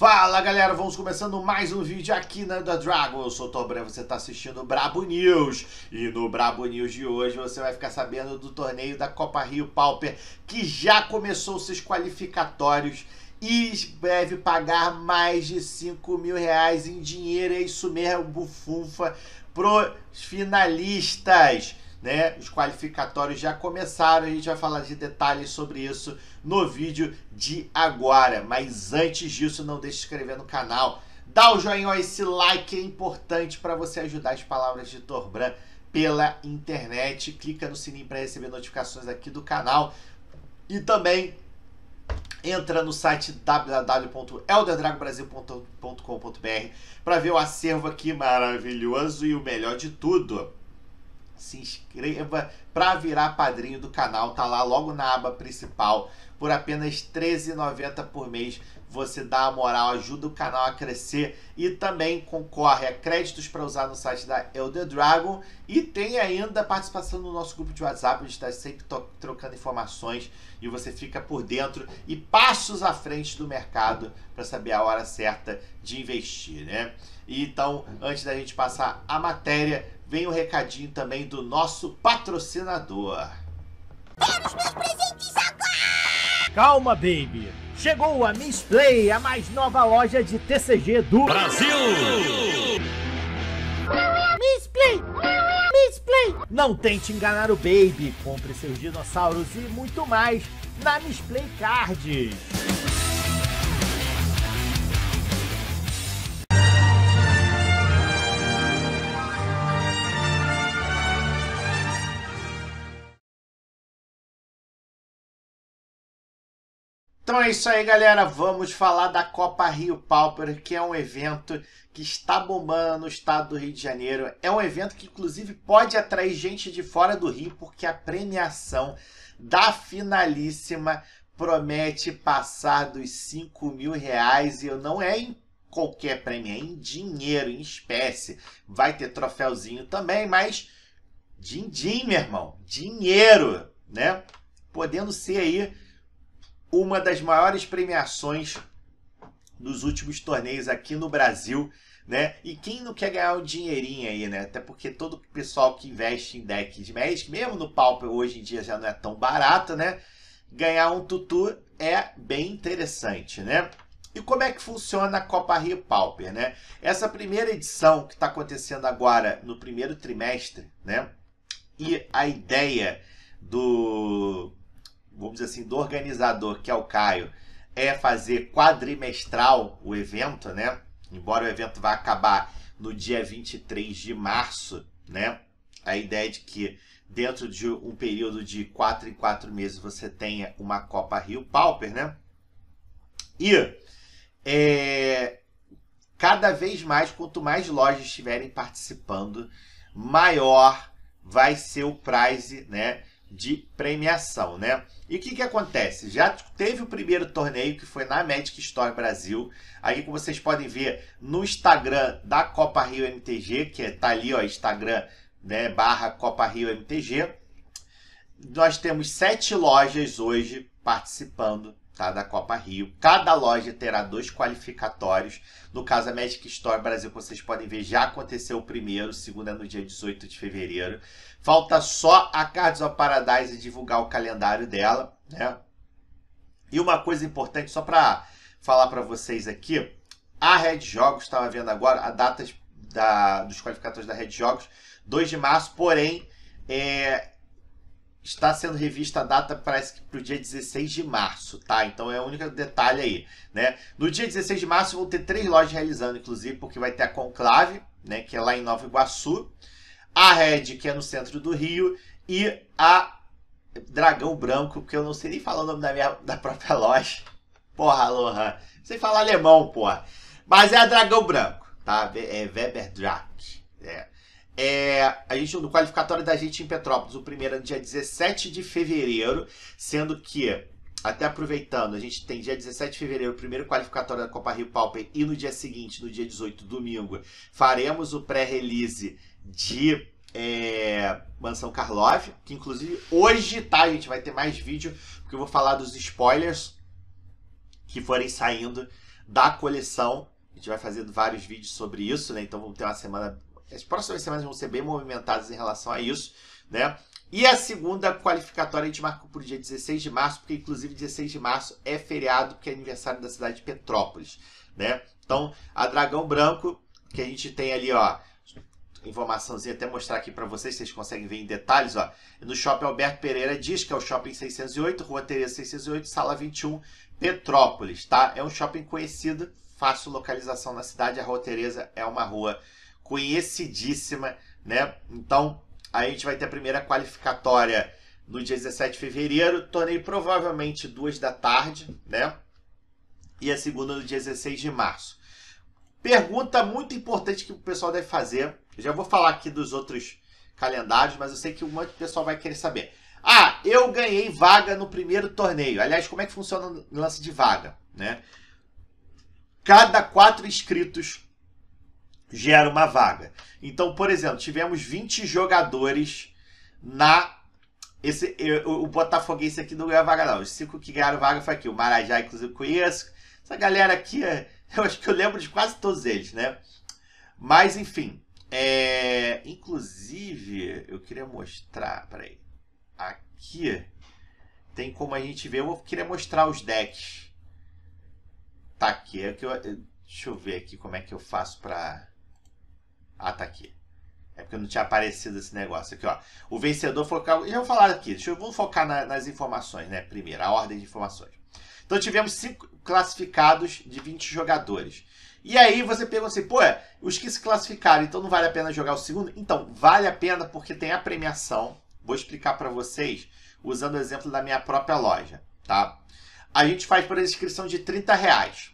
Fala galera, vamos começando mais um vídeo aqui na The Dragon. Eu sou o Tobré, você está assistindo o Brabo News. E no Brabo News de hoje você vai ficar sabendo do torneio da Copa Rio Pauper, que já começou seus qualificatórios e deve pagar mais de 5 mil reais em dinheiro. É isso mesmo, bufunfa, os finalistas né? Os qualificatórios já começaram, a gente vai falar de detalhes sobre isso no vídeo de agora. Mas antes disso, não deixe de se inscrever no canal. Dá o joinha, esse like é importante para você ajudar as palavras de Torbran pela internet. Clica no sininho para receber notificações aqui do canal. E também entra no site www.elderdragobrasil.com.br para ver o acervo aqui maravilhoso e o melhor de tudo se inscreva para virar padrinho do canal, tá lá logo na aba principal. Por apenas 13,90 por mês, você dá a moral, ajuda o canal a crescer e também concorre a créditos para usar no site da Elder Dragon e tem ainda participação no nosso grupo de WhatsApp, a gente está sempre trocando informações e você fica por dentro e passos à frente do mercado para saber a hora certa de investir, né? então, antes da gente passar a matéria, vem o recadinho também do nosso patrocinador. Temos meus presentes agora! Calma, baby! Chegou a Miss Play, a mais nova loja de TCG do Brasil! Miss Play! Miss Play! Não tente enganar o baby, compre seus dinossauros e muito mais na Miss Play Cards. Então é isso aí, galera. Vamos falar da Copa Rio Pauper, que é um evento que está bombando no estado do Rio de Janeiro. É um evento que, inclusive, pode atrair gente de fora do Rio, porque a premiação da finalíssima promete passar dos 5 mil reais. E eu não é em qualquer prêmio, é em dinheiro, em espécie. Vai ter troféuzinho também, mas din-din, meu irmão. Dinheiro, né? Podendo ser aí uma das maiores premiações dos últimos torneios aqui no Brasil, né? E quem não quer ganhar um dinheirinho aí, né? Até porque todo o pessoal que investe em decks de Magic, mesmo no Pauper hoje em dia já não é tão barato, né? Ganhar um tutu é bem interessante, né? E como é que funciona a Copa Rio Pauper, né? Essa primeira edição que está acontecendo agora no primeiro trimestre, né? E a ideia do vamos dizer assim, do organizador, que é o Caio, é fazer quadrimestral o evento, né? Embora o evento vá acabar no dia 23 de março, né? A ideia é de que dentro de um período de 4 em 4 meses você tenha uma Copa Rio Pauper, né? E é, cada vez mais, quanto mais lojas estiverem participando, maior vai ser o prize, né? de premiação, né? E o que, que acontece? Já teve o primeiro torneio que foi na Magic Store Brasil. Aí que vocês podem ver no Instagram da Copa Rio MTG, que é, tá ali, ó, Instagram, né, barra Copa Rio MTG. Nós temos sete lojas hoje participando tá? Da Copa Rio. Cada loja terá dois qualificatórios. No caso, a Magic Store Brasil, vocês podem ver, já aconteceu o primeiro, o segundo é no dia 18 de fevereiro. Falta só a Cards of Paradise divulgar o calendário dela, né? E uma coisa importante, só para falar para vocês aqui, a Red Jogos, estava vendo agora, a data da, dos qualificatórios da Red Jogos, 2 de março, porém, é, está sendo revista a data, parece que para o dia 16 de março, tá? Então é o único detalhe aí, né? No dia 16 de março vão ter três lojas realizando, inclusive, porque vai ter a Conclave, né? Que é lá em Nova Iguaçu, a Red, que é no centro do Rio, e a Dragão Branco, que eu não sei nem falar o nome da, minha, da própria loja. Porra, Lohan, sem falar alemão, porra. Mas é a Dragão Branco, tá? É Weber Drac. É, é, a gente, no qualificatório da gente em Petrópolis, o primeiro é no dia 17 de fevereiro, sendo que, até aproveitando, a gente tem dia 17 de fevereiro o primeiro qualificatório da Copa Rio Pauper e no dia seguinte, no dia 18, domingo, faremos o pré-release de é, Mansão Karlov, que inclusive hoje, tá, a gente vai ter mais vídeo, porque eu vou falar dos spoilers que forem saindo da coleção. A gente vai fazer vários vídeos sobre isso, né? Então vamos ter uma semana as próximas semanas vão ser bem movimentadas em relação a isso, né? E a segunda qualificatória a gente marcou para o dia 16 de março, porque inclusive 16 de março é feriado, porque é aniversário da cidade de Petrópolis, né? Então, a Dragão Branco, que a gente tem ali, ó, informaçãozinha até mostrar aqui para vocês, vocês conseguem ver em detalhes, ó. No Shopping Alberto Pereira diz que é o Shopping 608, Rua Tereza 608, Sala 21, Petrópolis, tá? É um shopping conhecido, fácil localização na cidade, a Rua Tereza é uma rua conhecidíssima, né? Então, a gente vai ter a primeira qualificatória no dia 17 de fevereiro, torneio provavelmente duas da tarde, né? E a segunda no dia 16 de março. Pergunta muito importante que o pessoal deve fazer. Eu já vou falar aqui dos outros calendários, mas eu sei que um monte de pessoal vai querer saber. Ah, eu ganhei vaga no primeiro torneio. Aliás, como é que funciona o lance de vaga, né? Cada quatro inscritos gera uma vaga. Então, por exemplo, tivemos 20 jogadores na. Esse, eu, o Botafoguense aqui não ganhou vaga, não. Os cinco que ganharam vaga foi aqui. O Marajá, inclusive, conheço. Essa galera aqui, eu acho que eu lembro de quase todos eles, né? Mas, enfim. É... Inclusive, eu queria mostrar. Peraí. Aqui tem como a gente ver. Eu queria mostrar os decks. Tá aqui. É que eu, deixa eu ver aqui como é que eu faço pra. Ah, tá aqui. É porque não tinha aparecido esse negócio aqui, ó. O vencedor focar. Já vou falar aqui, deixa eu vou focar na, nas informações, né? Primeiro, a ordem de informações. Então tivemos cinco classificados de 20 jogadores. E aí você pergunta assim, pô, é, os que se classificaram, então não vale a pena jogar o segundo? Então, vale a pena porque tem a premiação. Vou explicar para vocês usando o exemplo da minha própria loja, tá? A gente faz por inscrição de 30 reais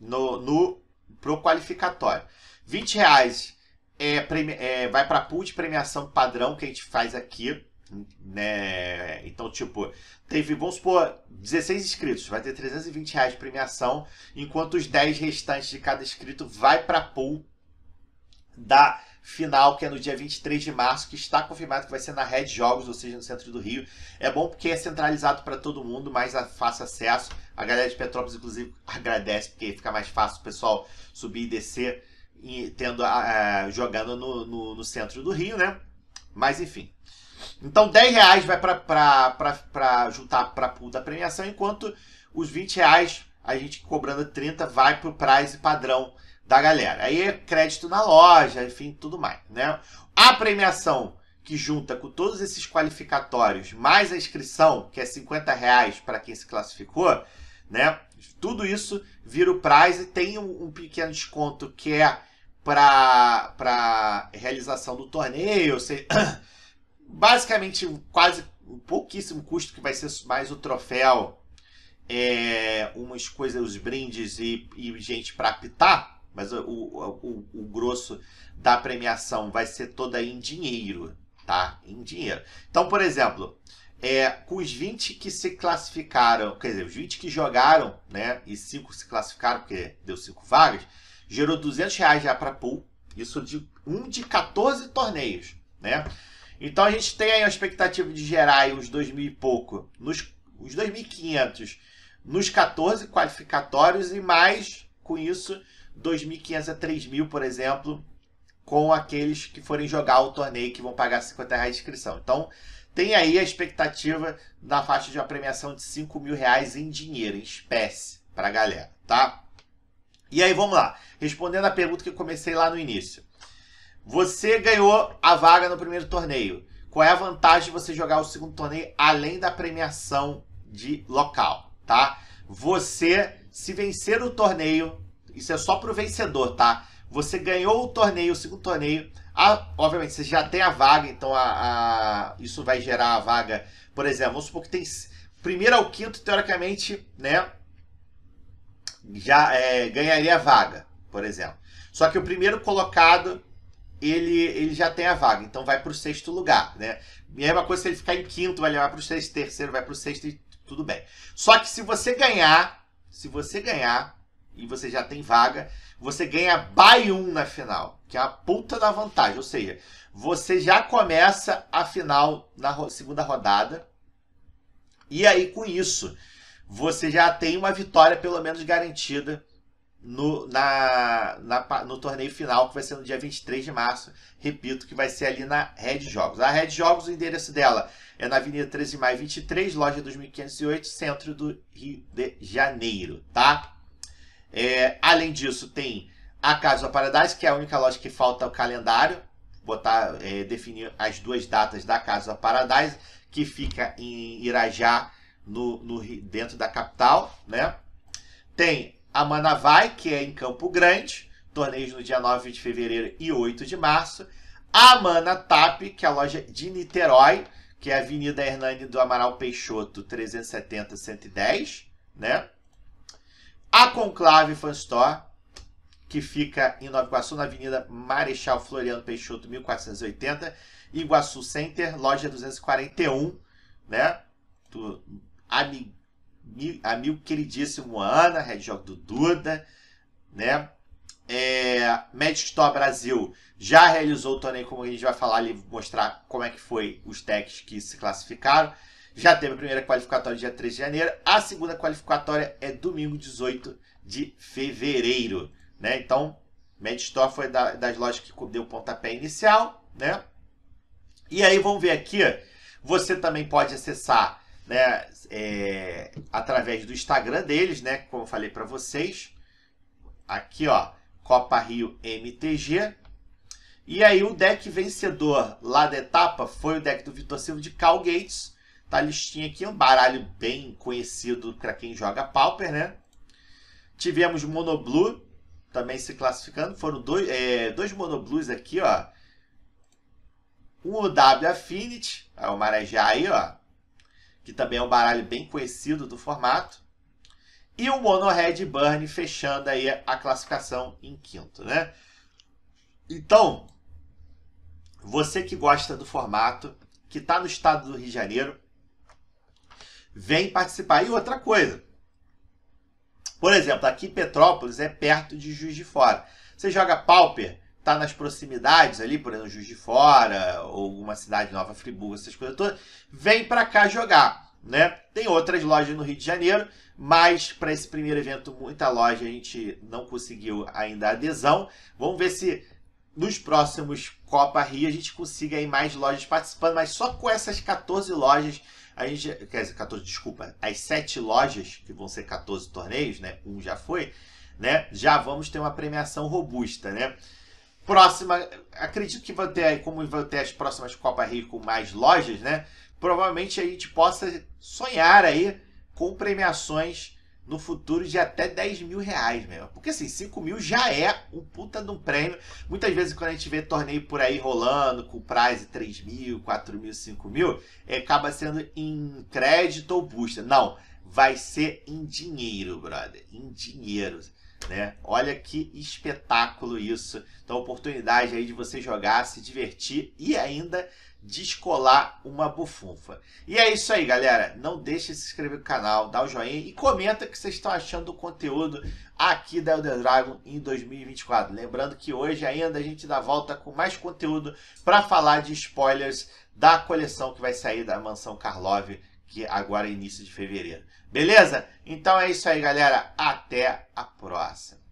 no, no pro qualificatório. 20 reais é, é, vai para pool de premiação padrão que a gente faz aqui. Né? Então, tipo, teve, vamos supor, 16 inscritos, vai ter 320 reais de premiação, enquanto os 10 restantes de cada inscrito vai para pool da final, que é no dia 23 de março, que está confirmado que vai ser na Red Jogos, ou seja, no centro do Rio. É bom porque é centralizado para todo mundo, mais fácil acesso. A galera de Petrópolis, inclusive, agradece, porque fica mais fácil o pessoal subir e descer tendo a, é, jogando no, no, no, centro do Rio, né? Mas enfim. Então 10 reais vai para juntar para pool da premiação, enquanto os 20 reais, a gente cobrando 30, vai para o prize padrão da galera. Aí é crédito na loja, enfim, tudo mais, né? A premiação que junta com todos esses qualificatórios, mais a inscrição, que é 50 reais para quem se classificou, né? Tudo isso vira o prize, tem um, um pequeno desconto que é para realização do torneio, você, basicamente quase pouquíssimo custo que vai ser mais o troféu, é, umas coisas, os brindes e, e gente para apitar, mas o, o, o, grosso da premiação vai ser toda em dinheiro, tá? Em dinheiro. Então, por exemplo, é, com os 20 que se classificaram, quer dizer, os 20 que jogaram, né, e 5 se classificaram, porque deu 5 vagas, gerou 200 reais já para pool, isso de um de 14 torneios, né? Então a gente tem aí a expectativa de gerar aí uns 2 mil e pouco, nos, os 2.500 nos 14 qualificatórios e mais, com isso, 2.500 a 3.000, por exemplo, com aqueles que forem jogar o torneio que vão pagar 50 reais de inscrição. Então, tem aí a expectativa da faixa de uma premiação de 5 mil reais em dinheiro, em espécie, para a galera, tá? E aí, vamos lá. Respondendo a pergunta que eu comecei lá no início. Você ganhou a vaga no primeiro torneio. Qual é a vantagem de você jogar o segundo torneio além da premiação de local, tá? Você, se vencer o torneio, isso é só para o vencedor, tá? Você ganhou o torneio, o segundo torneio. A, obviamente, você já tem a vaga, então a, a, isso vai gerar a vaga. Por exemplo, vamos supor que tem primeiro ao quinto, teoricamente, né? Já é, ganharia a vaga, por exemplo. Só que o primeiro colocado ele, ele já tem a vaga, então vai para o sexto lugar, né? E é uma coisa se ele ficar em quinto, vai levar para o sexto, terceiro vai para o sexto e tudo bem. Só que se você ganhar, se você ganhar, e você já tem vaga, você ganha buy 1 na final, que é a puta da vantagem. Ou seja, você já começa a final na segunda rodada. E aí, com isso, você já tem uma vitória pelo menos garantida no, na, na, no torneio final, que vai ser no dia 23 de março. Repito, que vai ser ali na Red Jogos. A Red Jogos, o endereço dela é na Avenida 13 de Maio 23, loja 2508, centro do Rio de Janeiro, tá? É, além disso, tem a Casa do Paradise, que é a única loja que falta o calendário. Botar, é, definir as duas datas da Casa do Paradise, que fica em Irajá, no, no, dentro da capital. Né? Tem a Manavai, que é em Campo Grande, torneios no dia 9 de fevereiro e 8 de março. A Mana Tap, que é a loja de Niterói, que é a Avenida Hernani do Amaral Peixoto, 370-110, né? a Conclave Fan Store, que fica em Nova Iguaçu, na Avenida Marechal Floriano Peixoto, 1480, Iguaçu Center, loja 241, né? Do, amigo, amigo queridíssimo Ana, Red Jog do Duda, né? É, Magic Store Brasil já realizou o torneio, como a gente vai falar ali, mostrar como é que foi os decks que se classificaram. Já teve a primeira qualificatória dia 3 de janeiro, a segunda qualificatória é domingo 18 de fevereiro, né? Então, Medstore foi da, das lojas que deu o pontapé inicial, né? E aí vamos ver aqui, você também pode acessar, né, é, através do Instagram deles, né, como eu falei para vocês, aqui ó, Copa Rio MTG. E aí o deck vencedor lá da etapa foi o deck do Vitor Silva de Cal Gates, Tá a listinha aqui, um baralho bem conhecido para quem joga Pauper, né? Tivemos Monoblue também se classificando. Foram dois, é, dois Monoblues aqui, ó. Um w Affinity, é o Marajá aí, ó. Que também é um baralho bem conhecido do formato. E o Mono Red Burn fechando aí a classificação em quinto, né? Então, você que gosta do formato, que tá no estado do Rio de Janeiro, vem participar. E outra coisa, por exemplo, aqui Petrópolis é perto de Juiz de Fora. Você joga Pauper, tá nas proximidades ali, por exemplo, Juiz de Fora, ou alguma cidade nova, Friburgo, essas coisas todas, vem para cá jogar, né? Tem outras lojas no Rio de Janeiro, mas para esse primeiro evento muita loja a gente não conseguiu ainda adesão. Vamos ver se nos próximos Copa Rio a gente consiga aí mais lojas participando, mas só com essas 14 lojas a gente, quer dizer, 14, desculpa, as sete lojas, que vão ser 14 torneios, né? Um já foi, né? Já vamos ter uma premiação robusta, né? Próxima, acredito que vai ter, como vai ter as próximas Copa Rio com mais lojas, né? Provavelmente a gente possa sonhar aí com premiações no futuro de até 10 mil reais, meu. Porque assim, 5 mil já é um puta de um prêmio. Muitas vezes quando a gente vê torneio por aí rolando, com prize 3 mil, 4 mil, 5 mil, é acaba sendo em crédito ou busta. Não, vai ser em dinheiro, brother. Em dinheiro. Né? Olha que espetáculo isso. Então, oportunidade aí de você jogar, se divertir e ainda descolar uma bufunfa. E é isso aí, galera. Não deixe de se inscrever no canal, dá o um joinha e comenta o que vocês estão achando do conteúdo aqui da Elder Dragon em 2024. Lembrando que hoje ainda a gente dá volta com mais conteúdo para falar de spoilers da coleção que vai sair da Mansão Karlov, que agora é início de fevereiro. Beleza? Então é isso aí, galera. Até a próxima.